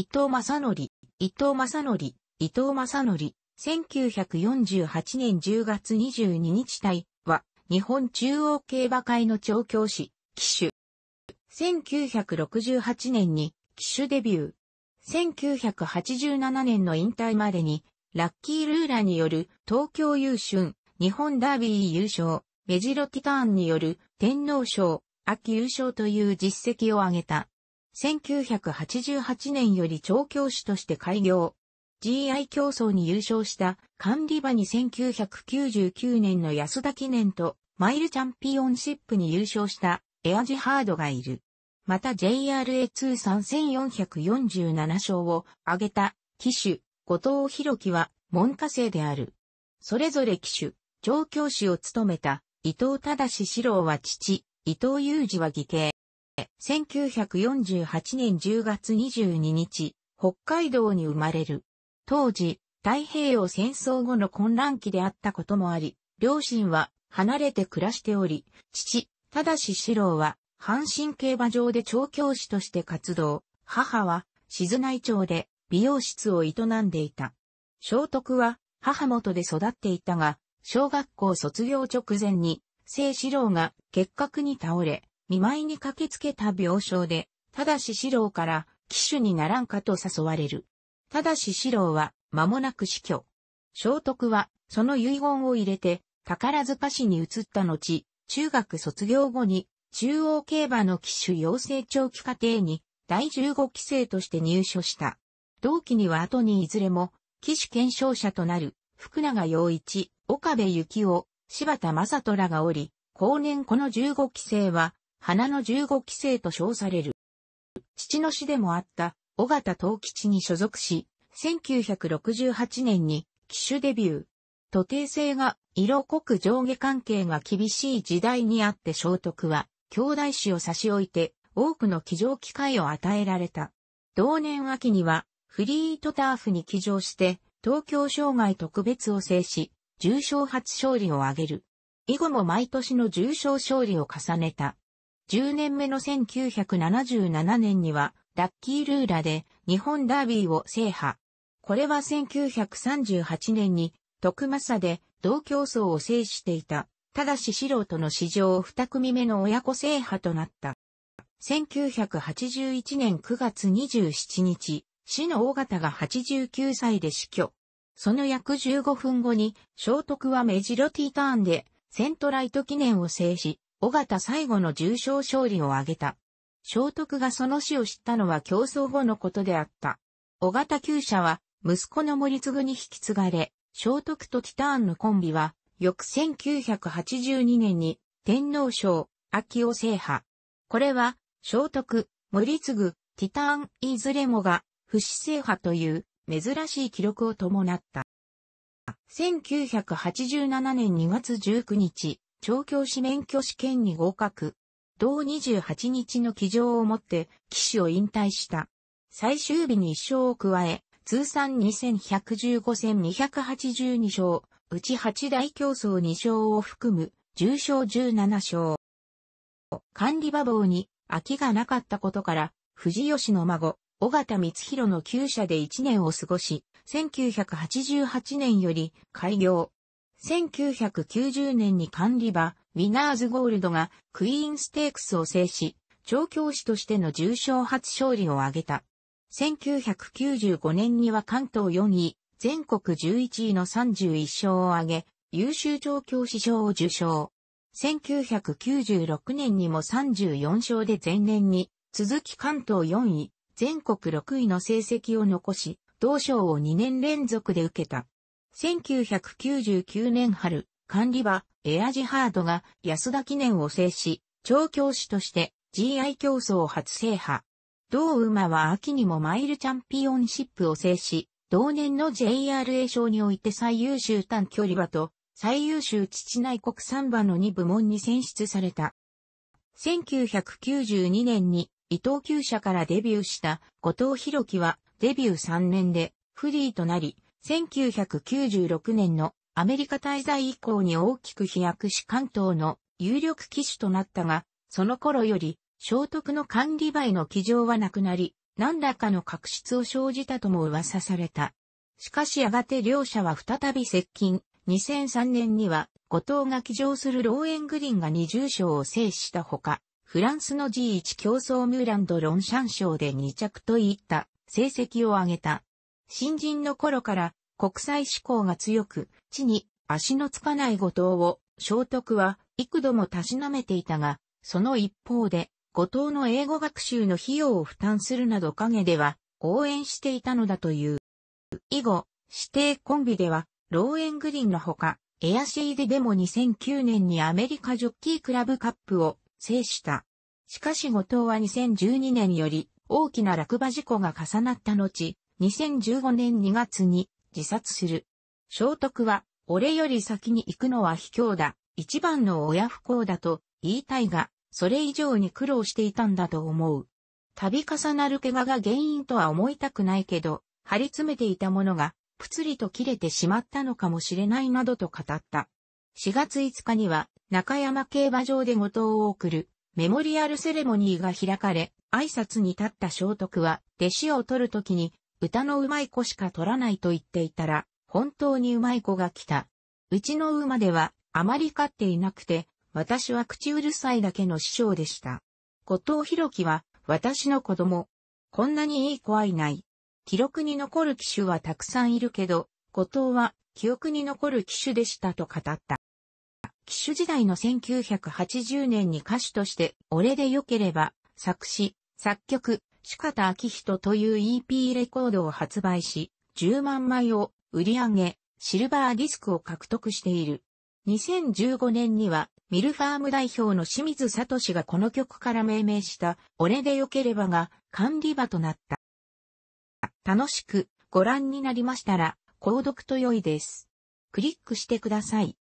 伊藤正則、伊藤正則、伊藤正則、1948年10月22日隊は、日本中央競馬会の調教師、騎手。1968年に騎手デビュー。1987年の引退までに、ラッキールーラによる東京優春、日本ダービー優勝、メジロティターンによる天皇賞、秋優勝という実績を挙げた。1988年より調教師として開業。GI 競争に優勝した管理場に1999年の安田記念とマイルチャンピオンシップに優勝したエアジハードがいる。また JRA 通算1447勝を挙げた騎手、後藤博樹は門下生である。それぞれ騎手、調教師を務めた伊藤忠史郎は父、伊藤雄二は義兄、1948年10月22日、北海道に生まれる。当時、太平洋戦争後の混乱期であったこともあり、両親は離れて暮らしており、父、ただし四郎は、阪神競馬場で調教師として活動、母は、静内町で美容室を営んでいた。聖徳は、母元で育っていたが、小学校卒業直前に、聖四郎が結核に倒れ、見舞いに駆けつけた病床で、ただし四郎から騎手にならんかと誘われる。ただし四郎は間もなく死去。聖徳はその遺言を入れて宝塚市に移った後、中学卒業後に中央競馬の騎手養成長期課程に第15期生として入所した。同期には後にいずれも騎手検証者となる福永陽一、岡部幸夫、柴田正人らがおり、後年この15期生は花の十五期生と称される。父の死でもあった、尾形東吉に所属し、1968年に騎手デビュー。徒弟制が色濃く上下関係が厳しい時代にあって聖徳は、兄弟子を差し置いて、多くの騎乗機会を与えられた。同年秋には、フリートターフに騎乗して、東京障害特別を制し、重賞初勝利を挙げる。以後も毎年の重賞勝利を重ねた。10年目の1977年には、ラッキールーラで日本ダービーを制覇。これは1938年に、徳政で同競争を制していた。ただし素人の史上2組目の親子制覇となった。1981年9月27日、死の大型が89歳で死去。その約15分後に、聖徳は目白ィターンで、セントライト記念を制し、尾形最後の重賞勝利を挙げた。聖徳がその死を知ったのは競争後のことであった。尾形厩舎は、息子の森継に引き継がれ、聖徳とティターンのコンビは、翌1982年に、天皇賞、秋を制覇。これは、聖徳、森継、ティターン、いずれもが、不死制覇という、珍しい記録を伴った。1987年2月19日、調教師免許試験に合格。同28日の起乗をもって、騎手を引退した。最終日に1勝を加え、通算2115戦282勝、うち8大競争2勝を含む、重勝17勝。管理馬房に空きがなかったことから、藤吉の孫、尾形光弘の旧社で1年を過ごし、1988年より開業、1990年に管理馬、ウィナーズゴールドがクイーンステークスを制し、調教師としての重賞初勝利を挙げた。1995年には関東4位、全国11位の31勝を挙げ、優秀調教師賞を受賞。1996年にも34勝で前年に、続き関東4位、全国6位の成績を残し、同賞を2年連続で受けた。1999年春、管理場、エアジハードが安田記念を制し、調教師として GI 競争を初制覇。同馬は秋にもマイルチャンピオンシップを制し、同年の JRA 賞において最優秀短距離馬と最優秀父内国産馬の2部門に選出された。1992年に伊藤厩舎からデビューした後藤博樹はデビュー3年でフリーとなり、1996年のアメリカ滞在以降に大きく飛躍し関東の有力機種となったが、その頃より、聖徳の管理倍の記乗はなくなり、何らかの確執を生じたとも噂された。しかしやがて両者は再び接近。2003年には、後藤が騎乗するローエングリンが二重賞を制したほか、フランスの G1 競争ムーランド・ロンシャン賞で2着といった成績を挙げた。新人の頃から国際志向が強く、地に足のつかない後藤を、聖徳は幾度もたしなめていたが、その一方で、後藤の英語学習の費用を負担するなど陰では応援していたのだという。以後、指定コンビでは、ローエングリンのほか、エアシーででも2009年にアメリカジョッキークラブカップを制した。しかし後藤は2012年より大きな落馬事故が重なった後、2015年2月に自殺する。聖徳は、俺より先に行くのは卑怯だ、一番の親不幸だと言いたいが、それ以上に苦労していたんだと思う。度重なる怪我が原因とは思いたくないけど、張り詰めていたものが、ぷつりと切れてしまったのかもしれないなどと語った。4月5日には、中山競馬場で後藤を送る、メモリアルセレモニーが開かれ、挨拶に立った聖徳は、弟子を取るときに、歌のうまい子しか取らないと言っていたら、本当にうまい子が来た。うちの馬では、あまり飼っていなくて、私は口うるさいだけの師匠でした。後藤弘樹は、私の子供。こんなにいい子はいない。記録に残る機種はたくさんいるけど、後藤は記憶に残る機種でしたと語った。機種時代の1980年に歌手として、俺で良ければ、作詞、作曲、鹿田明人という EP レコードを発売し、10万枚を売り上げ、シルバーディスクを獲得している。2015年には、ミルファーム代表の清水聡がこの曲から命名した、俺で良ければが、管理場となった。楽しくご覧になりましたら、購読と良いです。クリックしてください。